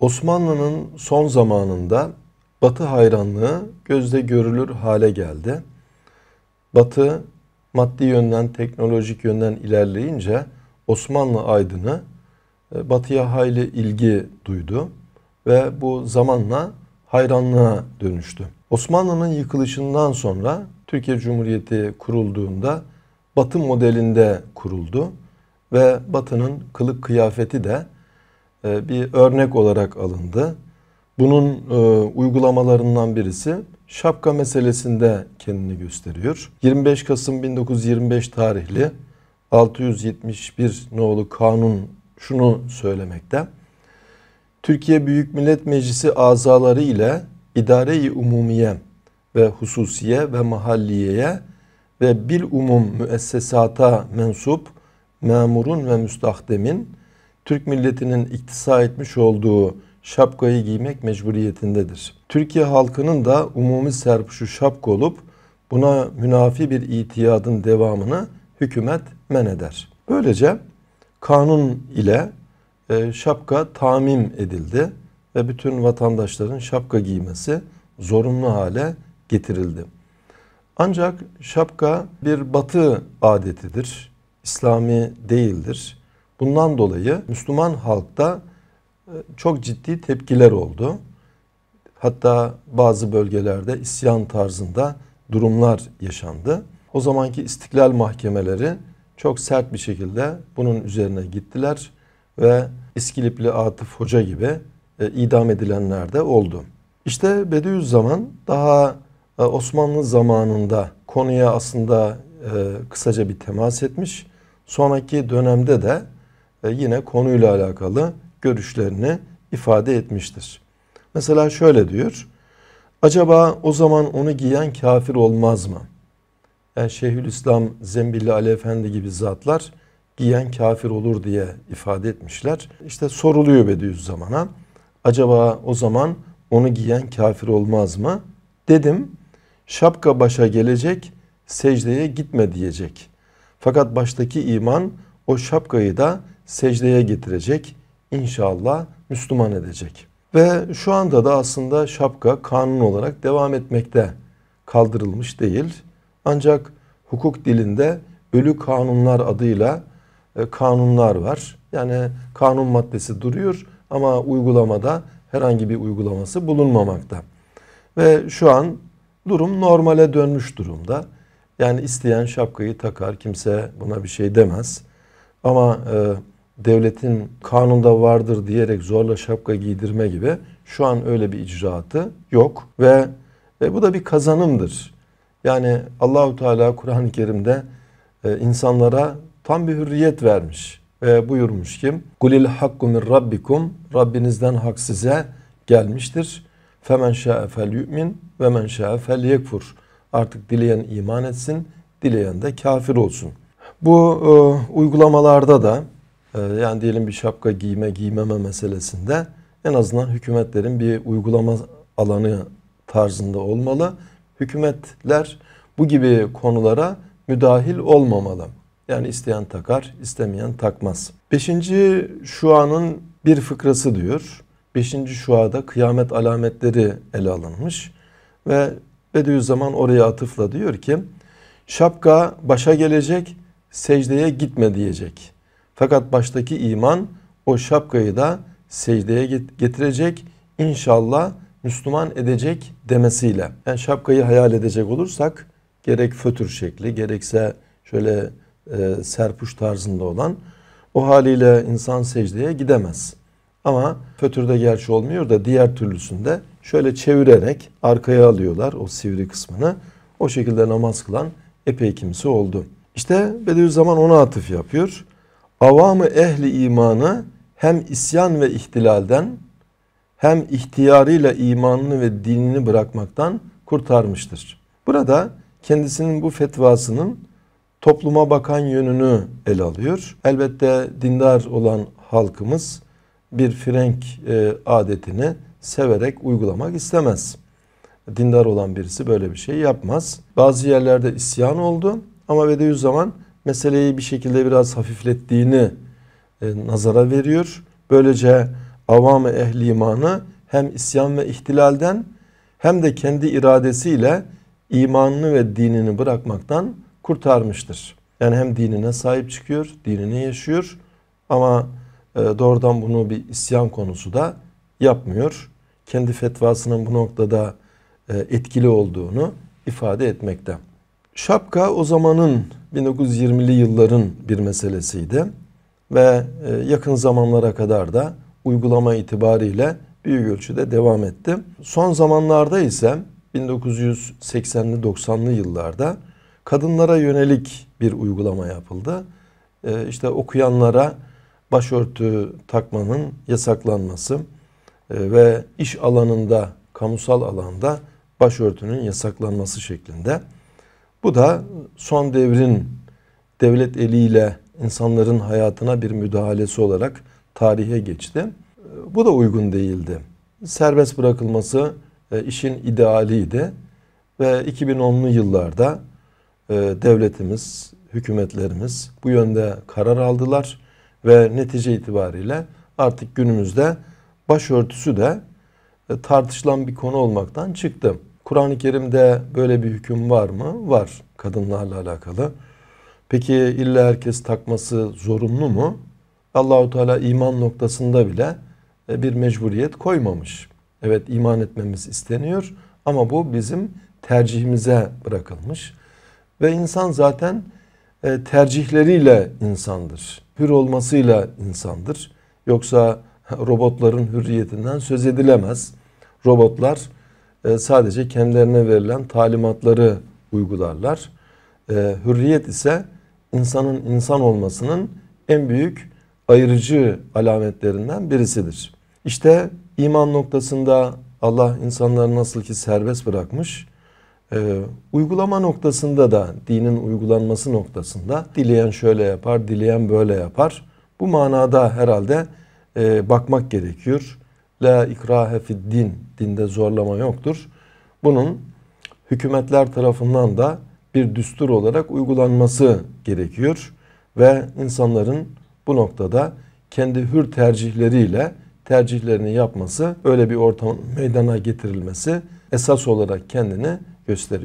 Osmanlı'nın son zamanında Batı hayranlığı gözde görülür hale geldi. Batı maddi yönden, teknolojik yönden ilerleyince Osmanlı aydını e, Batı'ya hayli ilgi duydu ve bu zamanla hayranlığa dönüştü. Osmanlı'nın yıkılışından sonra Türkiye Cumhuriyeti kurulduğunda Batı modelinde kuruldu ve Batı'nın kılık kıyafeti de e, bir örnek olarak alındı. Bunun e, uygulamalarından birisi şapka meselesinde kendini gösteriyor. 25 Kasım 1925 tarihli 671 nolu kanun şunu söylemekte. Türkiye Büyük Millet Meclisi azaları ile idare-i umumiye ve hususiye ve mahalliyeye ve bil umum müessesata mensup memurun ve müstahdemin Türk milletinin iktisa etmiş olduğu şapkayı giymek mecburiyetindedir. Türkiye halkının da umumi serpuşu şapka olup buna münafi bir itiyadın devamını hükümet men eder. Böylece kanun ile e, şapka tamim edildi ve bütün vatandaşların şapka giymesi zorunlu hale getirildi. Ancak şapka bir batı adetidir. İslami değildir. Bundan dolayı Müslüman halkta e, çok ciddi tepkiler oldu. Hatta bazı bölgelerde isyan tarzında durumlar yaşandı. O zamanki istiklal mahkemeleri çok sert bir şekilde bunun üzerine gittiler ve İskilipli Atıf Hoca gibi e, idam edilenler de oldu. İşte Bediüzzaman daha e, Osmanlı zamanında konuya aslında kısaca bir temas etmiş. Sonraki dönemde de e, yine konuyla alakalı görüşlerini ifade etmiştir. Mesela şöyle diyor. Acaba o zaman onu giyen kafir olmaz mı? Yani e, Şeyhülislam Zembilli Ali Efendi gibi zatlar giyen kafir olur diye ifade etmişler. İşte soruluyor Bediüzzaman'a. Acaba o zaman onu giyen kafir olmaz mı? Dedim şapka başa gelecek secdeye gitme diyecek. Fakat baştaki iman o şapkayı da secdeye getirecek. İnşallah Müslüman edecek. Ve şu anda da aslında şapka kanun olarak devam etmekte kaldırılmış değil. Ancak hukuk dilinde ölü kanunlar adıyla e, kanunlar var. Yani kanun maddesi duruyor ama uygulamada herhangi bir uygulaması bulunmamakta. Ve şu an durum normale dönmüş durumda. Yani isteyen şapkayı takar, kimse buna bir şey demez. Ama e, devletin kanunda vardır diyerek zorla şapka giydirme gibi şu an öyle bir icraatı yok ve ve bu da bir kazanımdır. Yani Allahu Teala Kur'an-ı Kerim'de e, insanlara tam bir hürriyet vermiş ve buyurmuş ki: Kulil hakku min rabbikum Rabbinizden hak size gelmiştir. Femen şa'e fel yu'min ve men şa'e fel yekfur. Artık dileyen iman etsin, dileyen de kafir olsun. Bu e, uygulamalarda da ee, yani diyelim bir şapka giyme giymeme meselesinde en azından hükümetlerin bir uygulama alanı tarzında olmalı. Hükümetler bu gibi konulara müdahil olmamalı. Yani isteyen takar, istemeyen takmaz. Beşinci şuanın bir fıkrası diyor. Beşinci şuada kıyamet alametleri ele alınmış. Ve Bediüzzaman oraya atıfla diyor ki, şapka başa gelecek, secdeye gitme diyecek.'' Fakat baştaki iman o şapkayı da secdeye getirecek. inşallah Müslüman edecek demesiyle. Yani şapkayı hayal edecek olursak gerek fötür şekli gerekse şöyle e, serpuş tarzında olan o haliyle insan secdeye gidemez. Ama fötürde gerçi olmuyor da diğer türlüsünde şöyle çevirerek arkaya alıyorlar o sivri kısmını. O şekilde namaz kılan epey kimse oldu. İşte Bediüzzaman ona atıf yapıyor avamı ehli imanı hem isyan ve ihtilalden hem ihtiyarıyla imanını ve dinini bırakmaktan kurtarmıştır. Burada kendisinin bu fetvasının topluma bakan yönünü ele alıyor. Elbette dindar olan halkımız bir frenk e, adetini severek uygulamak istemez. Dindar olan birisi böyle bir şey yapmaz. Bazı yerlerde isyan oldu ama Bediüzzaman zaman meseleyi bir şekilde biraz hafiflettiğini e, nazara veriyor. Böylece avam-ı ehli imanı hem isyan ve ihtilalden hem de kendi iradesiyle imanını ve dinini bırakmaktan kurtarmıştır. Yani hem dinine sahip çıkıyor, dinini yaşıyor ama e, doğrudan bunu bir isyan konusu da yapmıyor. Kendi fetvasının bu noktada e, etkili olduğunu ifade etmekte. Şapka o zamanın 1920'li yılların bir meselesiydi ve e, yakın zamanlara kadar da uygulama itibariyle büyük ölçüde devam etti. Son zamanlarda ise 1980'li 90'lı yıllarda kadınlara yönelik bir uygulama yapıldı. E, işte okuyanlara başörtü takmanın yasaklanması e, ve iş alanında, kamusal alanda başörtünün yasaklanması şeklinde. Bu da son devrin devlet eliyle insanların hayatına bir müdahalesi olarak tarihe geçti. Ee, bu da uygun değildi. Serbest bırakılması e, işin idealiydi ve 2010'lu yıllarda e, devletimiz, hükümetlerimiz bu yönde karar aldılar ve netice itibariyle artık günümüzde başörtüsü de e, tartışılan bir konu olmaktan çıktı. Kur'an-ı Kerim'de böyle bir hüküm var mı? Var kadınlarla alakalı. Peki illa herkes takması zorunlu mu? Allahu Teala iman noktasında bile e, bir mecburiyet koymamış. Evet iman etmemiz isteniyor ama bu bizim tercihimize bırakılmış. Ve insan zaten e, tercihleriyle insandır. Hür olmasıyla insandır. Yoksa robotların hürriyetinden söz edilemez. Robotlar e, sadece kendilerine verilen talimatları uygularlar. E, hürriyet ise insanın insan olmasının en büyük ayırıcı alametlerinden birisidir. İşte iman noktasında Allah insanları nasıl ki serbest bırakmış, e, uygulama noktasında da dinin uygulanması noktasında dileyen şöyle yapar, dileyen böyle yapar. Bu manada herhalde e, bakmak gerekiyor. La ikrahe fid din. Dinde zorlama yoktur. Bunun hükümetler tarafından da bir düstur olarak uygulanması gerekiyor ve insanların bu noktada kendi hür tercihleriyle tercihlerini yapması, öyle bir ortam meydana getirilmesi esas olarak kendini gösteriyor.